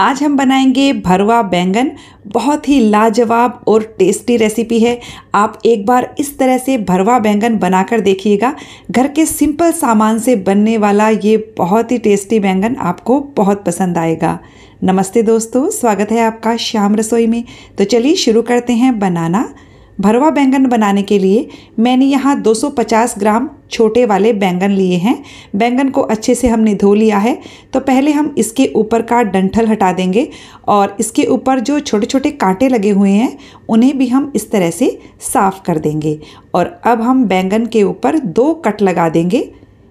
आज हम बनाएंगे भरवा बैंगन बहुत ही लाजवाब और टेस्टी रेसिपी है आप एक बार इस तरह से भरवा बैंगन बनाकर देखिएगा घर के सिंपल सामान से बनने वाला ये बहुत ही टेस्टी बैंगन आपको बहुत पसंद आएगा नमस्ते दोस्तों स्वागत है आपका श्याम रसोई में तो चलिए शुरू करते हैं बनाना भरवा बैंगन बनाने के लिए मैंने यहाँ 250 ग्राम छोटे वाले बैंगन लिए हैं बैंगन को अच्छे से हमने धो लिया है तो पहले हम इसके ऊपर का डंठल हटा देंगे और इसके ऊपर जो छोटे छोटे कांटे लगे हुए हैं उन्हें भी हम इस तरह से साफ़ कर देंगे और अब हम बैंगन के ऊपर दो कट लगा देंगे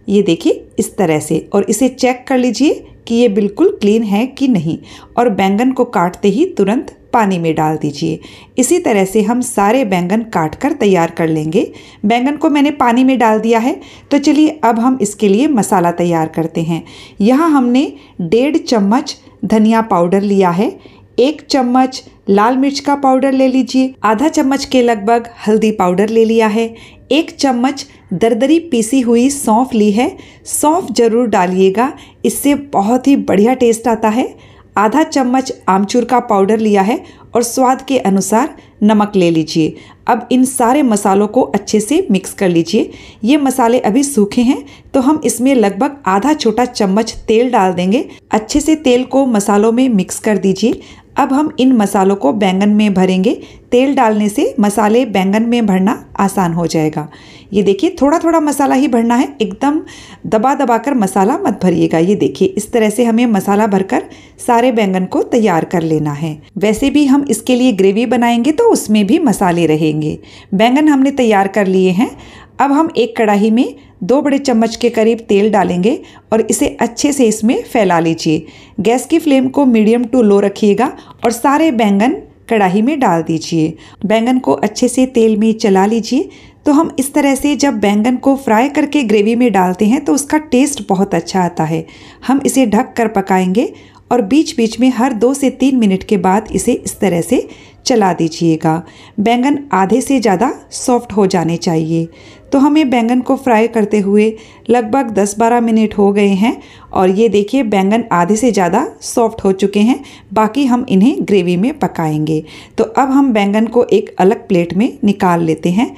ये देखिए इस तरह से और इसे चेक कर लीजिए कि ये बिल्कुल क्लीन है कि नहीं और बैंगन को काटते ही तुरंत पानी में डाल दीजिए इसी तरह से हम सारे बैंगन काट कर तैयार कर लेंगे बैंगन को मैंने पानी में डाल दिया है तो चलिए अब हम इसके लिए मसाला तैयार करते हैं यहाँ हमने डेढ़ चम्मच धनिया पाउडर लिया है एक चम्मच लाल मिर्च का पाउडर ले लीजिए आधा चम्मच के लगभग हल्दी पाउडर ले लिया है एक चम्मच दरदरी पीसी हुई सौंफ ली है सौंफ जरूर डालिएगा इससे बहुत ही बढ़िया टेस्ट आता है आधा चम्मच आमचूर का पाउडर लिया है और स्वाद के अनुसार नमक ले लीजिए अब इन सारे मसालों को अच्छे से मिक्स कर लीजिए ये मसाले अभी सूखे हैं तो हम इसमें लगभग आधा छोटा चम्मच तेल डाल देंगे अच्छे से तेल को मसालों में मिक्स कर दीजिए अब हम इन मसालों को बैंगन में भरेंगे तेल डालने से मसाले बैंगन में भरना आसान हो जाएगा ये देखिए थोड़ा थोड़ा मसाला ही भरना है एकदम दबा दबा कर मसाला मत भरिएगा ये देखिए इस तरह से हमें मसाला भरकर सारे बैंगन को तैयार कर लेना है वैसे भी हम इसके लिए ग्रेवी बनाएंगे तो उसमें भी मसाले रहेंगे बैंगन हमने तैयार कर लिए हैं अब हम एक कढ़ाई में दो बड़े चम्मच के करीब तेल डालेंगे और इसे अच्छे से इसमें फैला लीजिए गैस की फ्लेम को मीडियम टू लो रखिएगा और सारे बैंगन कढ़ाई में डाल दीजिए बैंगन को अच्छे से तेल में चला लीजिए तो हम इस तरह से जब बैंगन को फ्राई करके ग्रेवी में डालते हैं तो उसका टेस्ट बहुत अच्छा आता है हम इसे ढक कर पकाएंगे और बीच बीच में हर दो से तीन मिनट के बाद इसे इस तरह से चला दीजिएगा बैंगन आधे से ज़्यादा सॉफ्ट हो जाने चाहिए तो हमें बैंगन को फ्राई करते हुए लगभग 10-12 मिनट हो गए हैं और ये देखिए बैंगन आधे से ज़्यादा सॉफ्ट हो चुके हैं बाकी हम इन्हें ग्रेवी में पकाएंगे तो अब हम बैंगन को एक अलग प्लेट में निकाल लेते हैं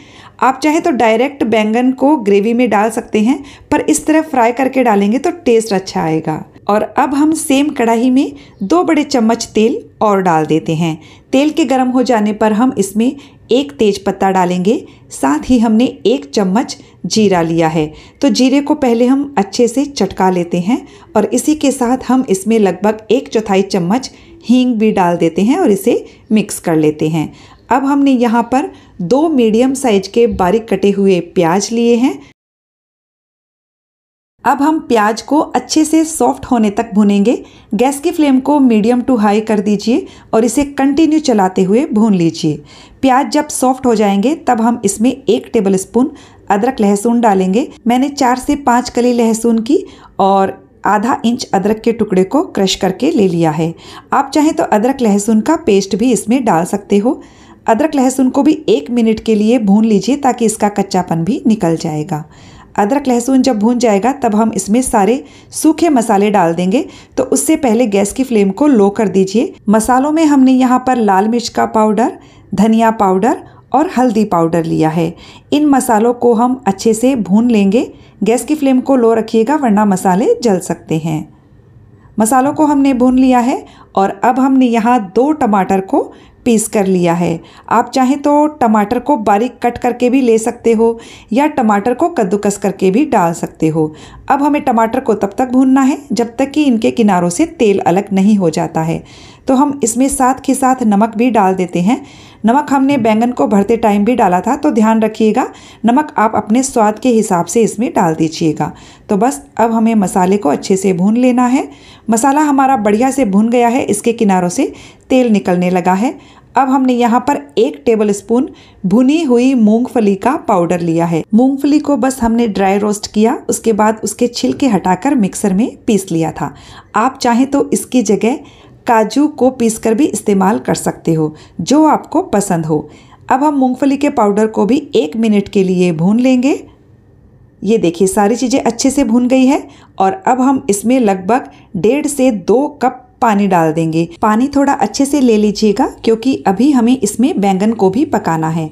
आप चाहे तो डायरेक्ट बैंगन को ग्रेवी में डाल सकते हैं पर इस तरह फ्राई करके डालेंगे तो टेस्ट अच्छा आएगा और अब हम सेम कढ़ाई में दो बड़े चम्मच तेल और डाल देते हैं तेल के गर्म हो जाने पर हम इसमें एक तेज पत्ता डालेंगे साथ ही हमने एक चम्मच जीरा लिया है तो जीरे को पहले हम अच्छे से चटका लेते हैं और इसी के साथ हम इसमें लगभग एक चौथाई चम्मच हींग भी डाल देते हैं और इसे मिक्स कर लेते हैं अब हमने यहाँ पर दो मीडियम साइज के बारीक कटे हुए प्याज लिए हैं अब हम प्याज को अच्छे से सॉफ्ट होने तक भुनेंगे गैस की फ्लेम को मीडियम टू हाई कर दीजिए और इसे कंटिन्यू चलाते हुए भून लीजिए प्याज जब सॉफ्ट हो जाएंगे तब हम इसमें एक टेबल स्पून अदरक लहसुन डालेंगे मैंने चार से पाँच कली लहसुन की और आधा इंच अदरक के टुकड़े को क्रश करके ले लिया है आप चाहें तो अदरक लहसुन का पेस्ट भी इसमें डाल सकते हो अदरक लहसुन को भी एक मिनट के लिए भून लीजिए ताकि इसका कच्चापन भी निकल जाएगा अदरक लहसुन जब भून जाएगा तब हम इसमें सारे सूखे मसाले डाल देंगे तो उससे पहले गैस की फ्लेम को लो कर दीजिए मसालों में हमने यहाँ पर लाल मिर्च का पाउडर धनिया पाउडर और हल्दी पाउडर लिया है इन मसालों को हम अच्छे से भून लेंगे गैस की फ्लेम को लो रखिएगा वरना मसाले जल सकते हैं मसालों को हमने भून लिया है और अब हमने यहाँ दो टमाटर को पीस कर लिया है आप चाहें तो टमाटर को बारीक कट करके भी ले सकते हो या टमाटर को कद्दूकस करके भी डाल सकते हो अब हमें टमाटर को तब तक भूनना है जब तक कि इनके किनारों से तेल अलग नहीं हो जाता है तो हम इसमें साथ के साथ नमक भी डाल देते हैं नमक हमने बैंगन को भरते टाइम भी डाला था तो ध्यान रखिएगा नमक आप अपने स्वाद के हिसाब से इसमें डाल दीजिएगा तो बस अब हमें मसाले को अच्छे से भून लेना है मसाला हमारा बढ़िया से भून गया है इसके किनारों से तेल निकलने लगा है अब हमने यहाँ पर एक टेबल स्पून भुनी हुई मूंगफली का पाउडर लिया है मूंगफली को बस हमने ड्राई रोस्ट किया उसके बाद उसके छिलके हटाकर मिक्सर में पीस लिया था आप चाहें तो इसकी जगह काजू को पीसकर भी इस्तेमाल कर सकते हो जो आपको पसंद हो अब हम मूंगफली के पाउडर को भी एक मिनट के लिए भून लेंगे ये देखिए सारी चीज़ें अच्छे से भून गई है और अब हम इसमें लगभग डेढ़ से दो कप पानी डाल देंगे पानी थोड़ा अच्छे से ले लीजिएगा क्योंकि अभी हमें इसमें बैंगन को भी पकाना है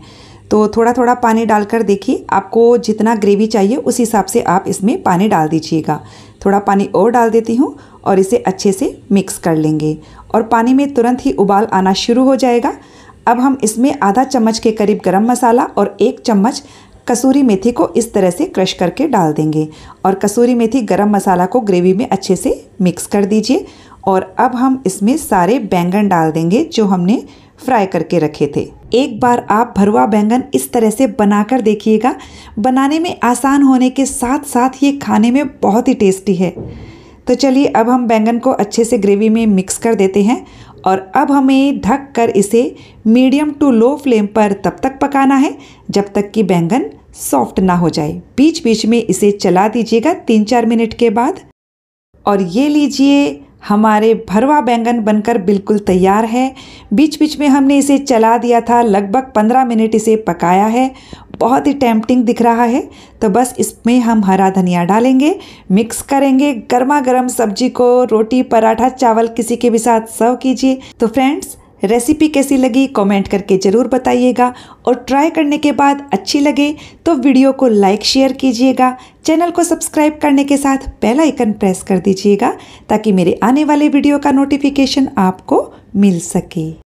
तो थोड़ा थोड़ा पानी डालकर देखिए आपको जितना ग्रेवी चाहिए उस हिसाब से आप इसमें पानी डाल दीजिएगा थोड़ा पानी और डाल देती हूँ और इसे अच्छे से मिक्स कर लेंगे और पानी में तुरंत ही उबाल आना शुरू हो जाएगा अब हम इसमें आधा चम्मच के करीब गरम मसाला और एक चम्मच कसूरी मेथी को इस तरह से क्रश करके डाल देंगे और कसूरी मेथी गरम मसाला को ग्रेवी में अच्छे से मिक्स कर दीजिए और अब हम इसमें सारे बैंगन डाल देंगे जो हमने फ्राई करके रखे थे एक बार आप भरुआ बैंगन इस तरह से बनाकर देखिएगा बनाने में आसान होने के साथ साथ ये खाने में बहुत ही टेस्टी है तो चलिए अब हम बैंगन को अच्छे से ग्रेवी में मिक्स कर देते हैं और अब हमें ढक कर इसे मीडियम टू लो फ्लेम पर तब तक पकाना है जब तक कि बैंगन सॉफ्ट ना हो जाए बीच बीच में इसे चला दीजिएगा तीन चार मिनट के बाद और ये लीजिए हमारे भरवा बैंगन बनकर बिल्कुल तैयार है बीच बीच में हमने इसे चला दिया था लगभग पंद्रह मिनट इसे पकाया है बहुत ही टेम्पटिंग दिख रहा है तो बस इसमें हम हरा धनिया डालेंगे मिक्स करेंगे गर्मा गर्म सब्जी को रोटी पराठा चावल किसी के भी साथ सर्व कीजिए तो फ्रेंड्स रेसिपी कैसी लगी कमेंट करके ज़रूर बताइएगा और ट्राई करने के बाद अच्छी लगे तो वीडियो को लाइक शेयर कीजिएगा चैनल को सब्सक्राइब करने के साथ पहला आइकन प्रेस कर दीजिएगा ताकि मेरे आने वाले वीडियो का नोटिफिकेशन आपको मिल सके